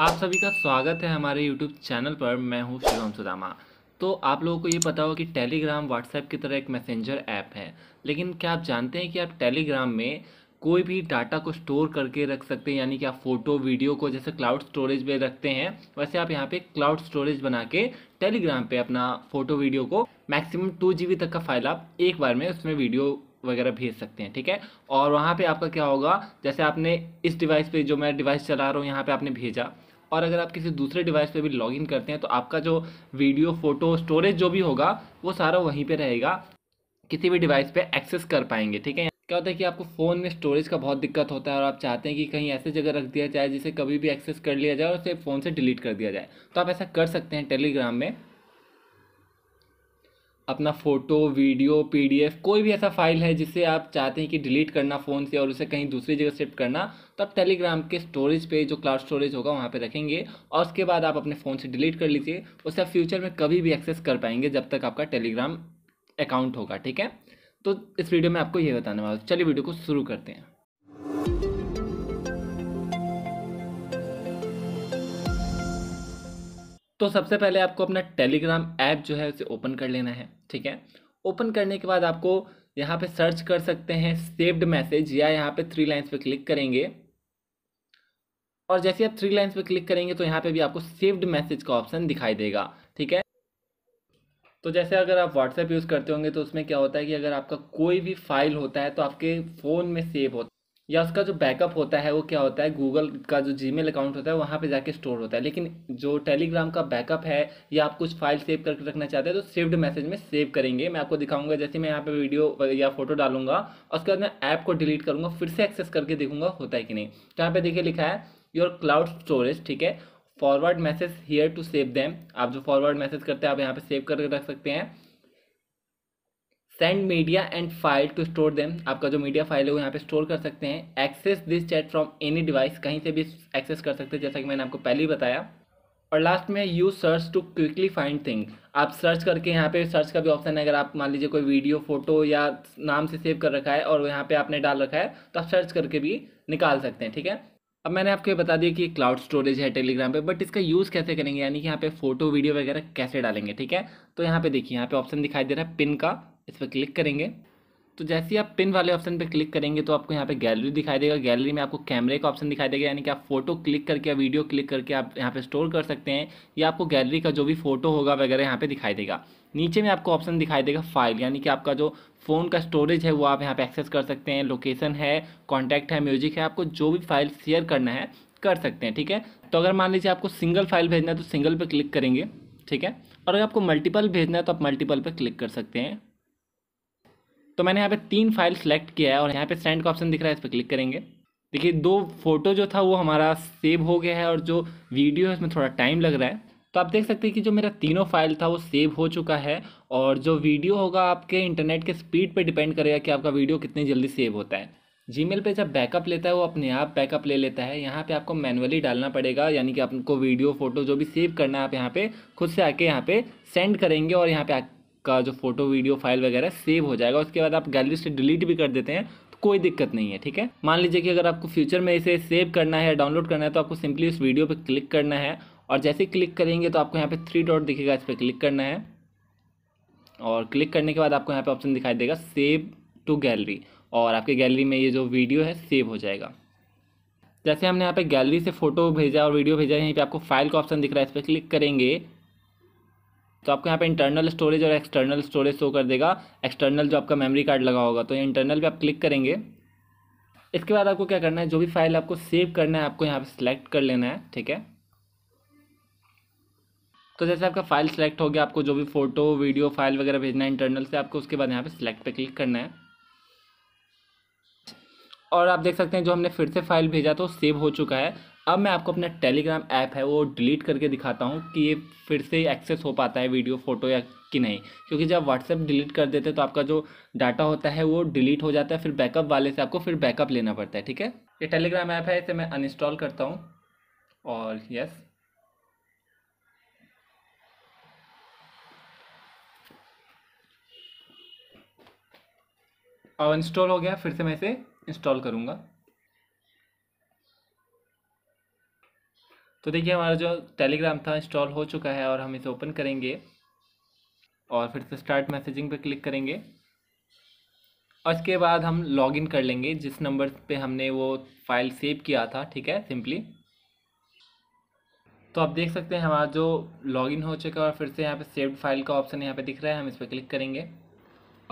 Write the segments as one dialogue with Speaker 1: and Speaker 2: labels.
Speaker 1: आप सभी का स्वागत है हमारे YouTube चैनल पर मैं हूँ शिवम सुदामा तो आप लोगों को ये पता होगा कि टेलीग्राम व्हाट्सएप की तरह एक मैसेंजर ऐप है लेकिन क्या आप जानते हैं कि आप टेलीग्राम में कोई भी डाटा को स्टोर करके रख सकते हैं यानी कि आप फ़ोटो वीडियो को जैसे क्लाउड स्टोरेज में रखते हैं वैसे आप यहाँ पे क्लाउड स्टोरेज बना के टेलीग्राम पे अपना फ़ोटो वीडियो को मैक्सिमम टू जी तक का फाइल आप एक बार में उसमें वीडियो वगैरह भेज सकते हैं ठीक है और वहाँ पे आपका क्या होगा जैसे आपने इस डिवाइस पे जो मैं डिवाइस चला रहा हूँ यहाँ पे आपने भेजा और अगर आप किसी दूसरे डिवाइस पे भी लॉगिन करते हैं तो आपका जो वीडियो फ़ोटो स्टोरेज जो भी होगा वो सारा वहीं पर रहेगा किसी भी डिवाइस पर एक्सेस कर पाएंगे ठीक है क्या होता है कि आपको फ़ोन में स्टोरेज का बहुत दिक्कत होता है और आप चाहते हैं कि कहीं ऐसे जगह रख दिया जाए जिसे कभी भी एक्सेस कर लिया जाए और उसे फ़ोन से डिलीट कर दिया जाए तो आप ऐसा कर सकते हैं टेलीग्राम में अपना फ़ोटो वीडियो पीडीएफ कोई भी ऐसा फाइल है जिसे आप चाहते हैं कि डिलीट करना फ़ोन से और उसे कहीं दूसरी जगह शिफ्ट करना तो आप टेलीग्राम के स्टोरेज पे जो क्लाउड स्टोरेज होगा वहाँ पे रखेंगे और उसके बाद आप अपने फ़ोन से डिलीट कर लीजिए उसे आप फ्यूचर में कभी भी एक्सेस कर पाएंगे जब तक आपका टेलीग्राम अकाउंट होगा ठीक है तो इस वीडियो में आपको ये बताने वाला चलिए वीडियो को शुरू करते हैं तो सबसे पहले आपको अपना टेलीग्राम ऐप जो है उसे ओपन कर लेना है ठीक है ओपन करने के बाद आपको यहाँ पे सर्च कर सकते हैं सेव्ड मैसेज या यहाँ पे थ्री लाइन्स पे क्लिक करेंगे और जैसे आप थ्री लाइन्स पे क्लिक करेंगे तो यहाँ पे भी आपको सेव्ड मैसेज का ऑप्शन दिखाई देगा ठीक है तो जैसे अगर आप व्हाट्सएप यूज़ करते होंगे तो उसमें क्या होता है कि अगर आपका कोई भी फाइल होता है तो आपके फ़ोन में सेव होता है या उसका जो बैकअप होता है वो क्या होता है गूगल का जो जी अकाउंट होता है वहाँ पे जाके स्टोर होता है लेकिन जो टेलीग्राम का बैकअप है या आप कुछ फाइल सेव करके रखना चाहते हैं तो सेव्ड मैसेज में सेव करेंगे मैं आपको दिखाऊंगा जैसे मैं यहाँ पे वीडियो या फोटो डालूंगा और उसके बाद मैं ऐप को डिलीट करूँगा फिर से एक्सेस करके देखूंगा होता है कि नहीं तो यहाँ पे देखिए लिखा है योर क्लाउड स्टोरेज ठीक है forward message here to save them आप जो फॉरवर्ड मैसेज करते हैं आप यहाँ पर सेव करके रख सकते हैं send media and file to store them आपका जो मीडिया फाइल है वो यहाँ पे स्टोर कर सकते हैं access this chat from any device कहीं से भी एक्सेस कर सकते हैं जैसा कि मैंने आपको पहले ही बताया और लास्ट में you search to quickly find thing आप सर्च करके यहाँ पे सर्च का भी ऑप्शन है अगर आप मान लीजिए कोई वीडियो फोटो या नाम से सेव कर रखा है और यहाँ पे आपने डाल रखा है तो आप सर्च करके भी निकाल सकते हैं ठीक है अब मैंने आपको ये बता दिया कि क्लाउड स्टोरेज है टेलीग्राम पे बट इसका यूज़ कैसे करेंगे यानी कि यहाँ पे फोटो वीडियो वगैरह कैसे डालेंगे ठीक है तो यहाँ पे देखिए यहाँ पे ऑप्शन दिखाई दे रहा है पिन का इस पर क्लिक करेंगे तो जैसे ही आप पिन वाले ऑप्शन पर क्लिक करेंगे तो आपको यहाँ पे गैलरी दिखाई देगा गैलरी में आपको कैमरे का ऑप्शन दिखाई देगा यानी कि आप फोटो क्लिक करके या वीडियो क्लिक करके आप यहाँ पे स्टोर कर सकते हैं या आपको गैलरी का जो भी फोटो होगा वगैरह यहाँ पे दिखाई देगा नीचे में आपको ऑप्शन दिखाई देगा फाइल यानी कि आपका जो फ़ोन का स्टोरेज है वो आप यहाँ पर एक्सेस कर सकते हैं लोकेशन है कॉन्टैक्ट है म्यूजिक है आपको जो भी फाइल शेयर करना है कर सकते हैं ठीक है तो अगर मान लीजिए आपको सिंगल फाइल भेजना है तो सिंगल पर क्लिक करेंगे ठीक है और अगर आपको मल्टीपल भेजना है तो आप मल्टीपल पर क्लिक कर सकते हैं तो मैंने यहाँ पे तीन फाइल सेलेक्ट किया है और यहाँ पे सेंड का ऑप्शन दिख रहा है इस पर क्लिक करेंगे देखिए दो फोटो जो था वो हमारा सेव हो गया है और जो वीडियो है उसमें थोड़ा टाइम लग रहा है तो आप देख सकते हैं कि जो मेरा तीनों फाइल था वो सेव हो चुका है और जो वीडियो होगा आपके इंटरनेट के स्पीड पर डिपेंड करेगा कि आपका वीडियो कितनी जल्दी सेव होता है जीमेल पे जब बैकअप लेता है वो अपने आप बैकअप ले लेता है यहाँ पे आपको मैनुअली डालना पड़ेगा यानी कि आपको वीडियो फोटो जो भी सेव करना है आप यहाँ पे खुद से आके यहाँ पे सेंड करेंगे और यहाँ पे का जो फोटो वीडियो फाइल वगैरह सेव हो जाएगा उसके बाद आप गैलरी से डिलीट भी कर देते हैं तो कोई दिक्कत नहीं है ठीक है मान लीजिए कि अगर आपको फ्यूचर में इसे सेव करना है डाउनलोड करना है तो आपको सिंपली उस वीडियो पर क्लिक करना है और जैसे ही क्लिक करेंगे तो आपको यहाँ पे थ्री डॉट दिखेगा इस पर क्लिक करना है और क्लिक करने के बाद आपको यहाँ पे ऑप्शन दिखाई देगा सेव टू गैलरी और आपके गैलरी में ये जो वीडियो है सेव हो जाएगा जैसे हमने यहाँ पे गैलरी से फ़ोटो भेजा और वीडियो भेजा यहीं पे आपको फाइल का ऑप्शन दिख रहा है इस पर क्लिक करेंगे तो आपको यहाँ पे इंटरनल स्टोरेज और एक्सटर्नल स्टोरेज शो कर देगा एक्सटर्नल जो आपका मेमोरी कार्ड लगा होगा तो इंटरनल पे आप क्लिक करेंगे इसके बाद आपको क्या करना है जो भी फाइल आपको सेव करना है आपको यहाँ पे सिलेक्ट कर लेना है ठीक है तो जैसे आपका फाइल सेलेक्ट हो गया आपको जो भी फोटो वीडियो फाइल वगैरह भेजना है इंटरनल से आपको उसके बाद यहाँ पे सिलेक्ट पे क्लिक करना है और आप देख सकते हैं जो हमने फिर से फाइल भेजा तो सेव हो चुका है अब मैं आपको अपना टेलीग्राम ऐप है वो डिलीट करके दिखाता हूँ कि ये फिर से एक्सेस हो पाता है वीडियो फोटो या कि नहीं क्योंकि जब व्हाट्सएप डिलीट कर देते हैं तो आपका जो डाटा होता है वो डिलीट हो जाता है फिर बैकअप वाले से आपको फिर बैकअप लेना पड़ता है ठीक है ये टेलीग्राम ऐप है इसे मैं अनइंस्टॉल करता हूँ और यस अब इंस्टॉल हो गया फिर से मैं इसे इंस्टॉल करूँगा तो देखिए हमारा जो टेलीग्राम था इंस्टॉल हो चुका है और हम इसे ओपन करेंगे और फिर से स्टार्ट मैसेजिंग पर क्लिक करेंगे और इसके बाद हम लॉगिन कर लेंगे जिस नंबर पे हमने वो फाइल सेव किया था ठीक है सिंपली तो आप देख सकते हैं हमारा जो लॉगिन हो चुका है और फिर से यहाँ पे सेव्ड फाइल का ऑप्शन यहाँ पे दिख रहा है हम इस पर क्लिक करेंगे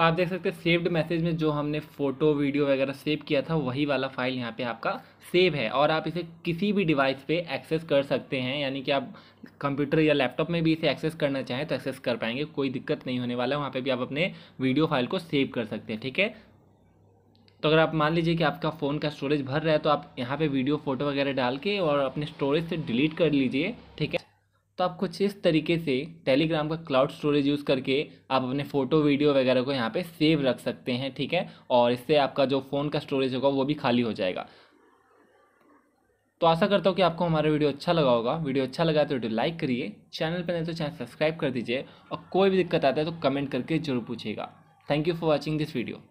Speaker 1: आप देख सकते हैं सेव्ड मैसेज में जो हमने फ़ोटो वीडियो वगैरह सेव किया था वही वाला फाइल यहाँ पे आपका सेव है और आप इसे किसी भी डिवाइस पे एक्सेस कर सकते हैं यानी कि आप कंप्यूटर या लैपटॉप में भी इसे एक्सेस करना चाहें तो एक्सेस कर पाएंगे कोई दिक्कत नहीं होने वाला है वहाँ पर भी आप अपने वीडियो फाइल को सेव कर सकते हैं ठीक है तो अगर आप मान लीजिए कि आपका फ़ोन का स्टोरेज भर रहा है तो आप यहाँ पर वीडियो फ़ोटो वगैरह डाल के और अपने स्टोरेज से डिलीट कर लीजिए ठीक है तो आप कुछ इस तरीके से टेलीग्राम का क्लाउड स्टोरेज यूज़ करके आप अपने फ़ोटो वीडियो वगैरह को यहाँ पे सेव रख सकते हैं ठीक है और इससे आपका जो फ़ोन का स्टोरेज होगा वो भी खाली हो जाएगा तो आशा करता हूँ कि आपको हमारा वीडियो अच्छा लगा होगा वीडियो अच्छा लगा तो वीडियो लाइक करिए चैनल पर नहीं तो चैनल सब्सक्राइब कर दीजिए और कोई भी दिक्कत आता है तो कमेंट करके जरूर पूछेगा thank you for watching this video